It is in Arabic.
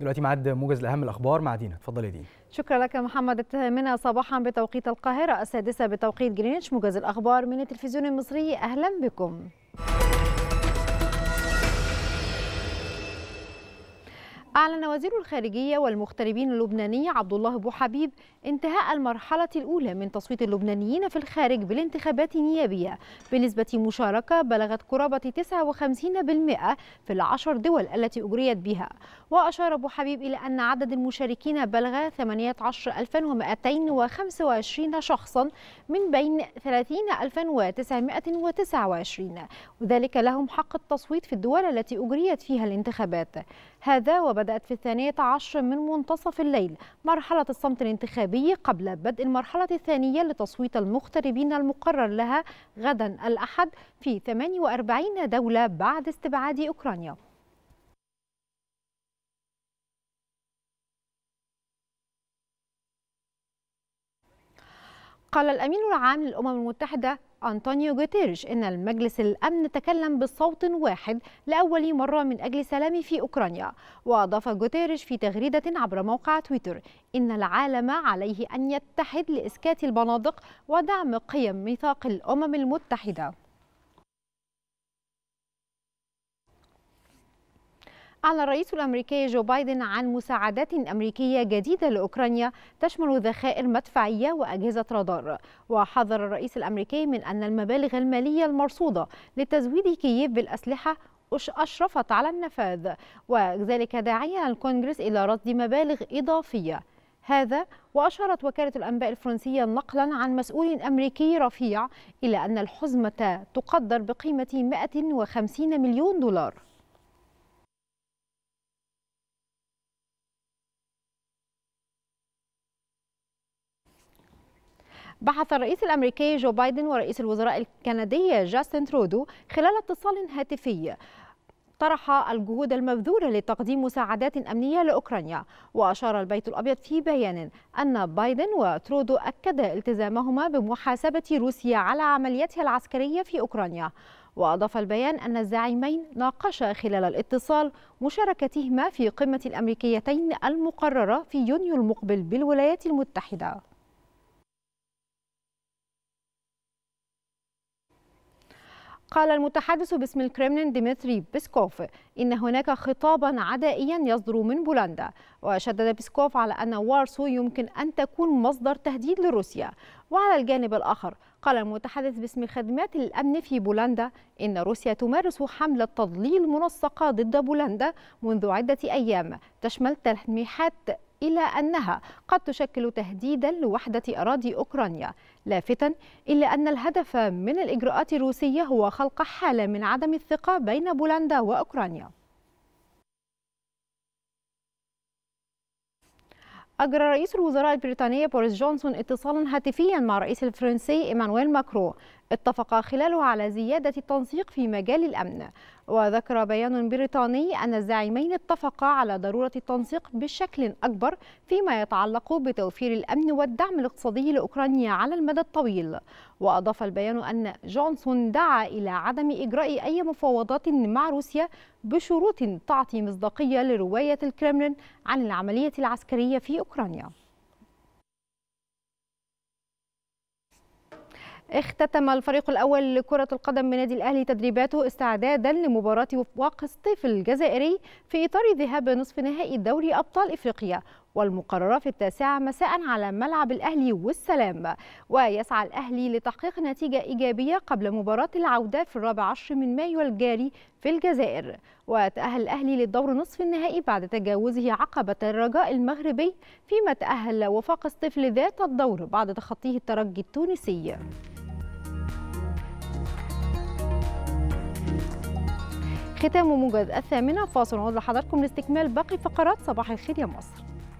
دلوقتي معد موجز لاهم الاخبار مع دينا اتفضلي يا دينا شكرا لك محمد الثامنه صباحا بتوقيت القاهره السادسه بتوقيت جرينتش موجز الاخبار من التلفزيون المصري اهلا بكم أعلن وزير الخارجية والمغتربين اللبناني عبد الله أبو حبيب انتهاء المرحلة الأولى من تصويت اللبنانيين في الخارج بالانتخابات النيابية بنسبة مشاركة بلغت قرابة 59% في العشر دول التي أجريت بها وأشار أبو حبيب إلى أن عدد المشاركين بلغ 18225 شخصا من بين 30929 وذلك لهم حق التصويت في الدول التي أجريت فيها الانتخابات هذا وبدأ بدأت في الثانية عشر من منتصف الليل مرحلة الصمت الانتخابي قبل بدء المرحلة الثانية لتصويت المغتربين المقرر لها غدا الأحد في 48 دولة بعد استبعاد أوكرانيا قال الأمين العام للأمم المتحدة أنطونيو جوتيريش إن المجلس الأمن تكلم بصوت واحد لأول مرة من أجل سلام في أوكرانيا وأضاف جوتيريش في تغريدة عبر موقع تويتر إن العالم عليه أن يتحد لإسكات البنادق ودعم قيم ميثاق الأمم المتحدة أعلن الرئيس الأمريكي جو بايدن عن مساعدات أمريكية جديدة لأوكرانيا تشمل ذخائر مدفعية وأجهزة رادار وحذر الرئيس الأمريكي من أن المبالغ المالية المرصودة لتزويد كييف بالأسلحة أشرفت على النفاذ وذلك داعيا الكونغرس إلى رصد مبالغ إضافية هذا وأشارت وكالة الأنباء الفرنسية نقلا عن مسؤول أمريكي رفيع إلى أن الحزمة تقدر بقيمة 150 مليون دولار بحث الرئيس الأمريكي جو بايدن ورئيس الوزراء الكندي جاستن ترودو خلال اتصال هاتفي طرح الجهود المبذولة لتقديم مساعدات أمنية لأوكرانيا وأشار البيت الأبيض في بيان أن بايدن وترودو أكدا التزامهما بمحاسبة روسيا على عمليتها العسكرية في أوكرانيا وأضاف البيان أن الزعيمين ناقشا خلال الاتصال مشاركتهما في قمة الأمريكيتين المقررة في يونيو المقبل بالولايات المتحدة قال المتحدث باسم الكرملين ديمتري بيسكوف إن هناك خطابا عدائيا يصدر من بولندا وشدد بيسكوف على أن وارسو يمكن أن تكون مصدر تهديد لروسيا وعلى الجانب الآخر قال المتحدث باسم خدمات الأمن في بولندا إن روسيا تمارس حملة تضليل منسقة ضد بولندا منذ عدة أيام تشمل تلميحات إلى أنها قد تشكل تهديدا لوحدة أراضي أوكرانيا لافتا إلا أن الهدف من الإجراءات الروسية هو خلق حالة من عدم الثقة بين بولندا وأوكرانيا أجرى رئيس الوزراء البريطاني بوريس جونسون اتصالا هاتفيا مع الرئيس الفرنسي إيمانويل ماكرو اتفق خلاله على زيادة التنسيق في مجال الأمن وذكر بيان بريطاني أن الزعيمين اتفقا على ضرورة التنسيق بشكل أكبر فيما يتعلق بتوفير الأمن والدعم الاقتصادي لأوكرانيا على المدى الطويل وأضاف البيان أن جونسون دعا إلى عدم إجراء أي مفاوضات مع روسيا بشروط تعطي مصداقية لرواية الكرملين عن العملية العسكرية في أوكرانيا اختتم الفريق الأول لكرة القدم بنادي الأهلي تدريباته استعدادا لمباراة وفاق الصيف الجزائري في إطار ذهاب نصف نهائي دوري أبطال إفريقيا والمقررة في التاسعة مساء على ملعب الأهلي والسلام ويسعى الأهلي لتحقيق نتيجة إيجابية قبل مباراة العودة في الرابع عشر من مايو الجاري في الجزائر وتأهل الأهلي للدور نصف النهائي بعد تجاوزه عقبة الرجاء المغربي فيما تأهل وفاق الصيف لذات الدور بعد تخطيه الترجي التونسي ختام موجز الثامنة فاصل نعود لحضراتكم لاستكمال باقي فقرات صباح الخير يا مصر